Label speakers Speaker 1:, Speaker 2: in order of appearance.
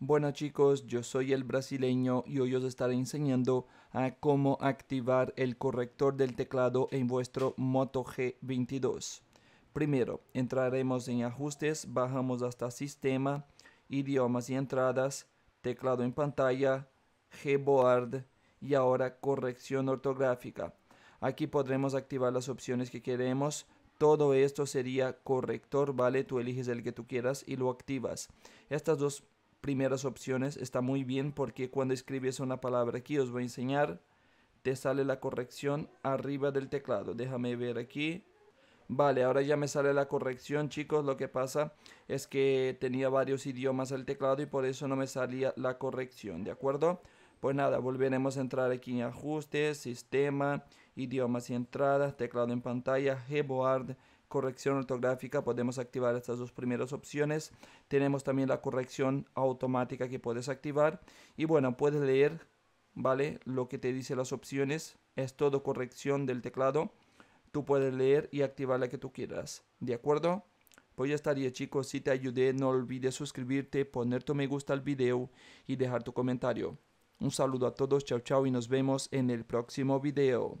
Speaker 1: Bueno chicos, yo soy el brasileño y hoy os estaré enseñando a cómo activar el corrector del teclado en vuestro Moto G22. Primero, entraremos en ajustes, bajamos hasta sistema, idiomas y entradas, teclado en pantalla, Gboard y ahora corrección ortográfica. Aquí podremos activar las opciones que queremos, todo esto sería corrector, ¿vale? Tú eliges el que tú quieras y lo activas. Estas dos primeras opciones está muy bien porque cuando escribes una palabra aquí os voy a enseñar, te sale la corrección arriba del teclado. Déjame ver aquí. Vale, ahora ya me sale la corrección, chicos. Lo que pasa es que tenía varios idiomas al teclado y por eso no me salía la corrección, ¿de acuerdo? Pues nada, volveremos a entrar aquí en ajustes, sistema, idiomas y entradas, teclado en pantalla, Gboard, corrección ortográfica, podemos activar estas dos primeras opciones. Tenemos también la corrección automática que puedes activar. Y bueno, puedes leer, ¿vale? Lo que te dice las opciones. Es todo corrección del teclado. Tú puedes leer y activar la que tú quieras. ¿De acuerdo? Pues ya estaría chicos, si te ayudé no olvides suscribirte, poner tu me gusta al video y dejar tu comentario. Un saludo a todos, chao chao y nos vemos en el próximo video.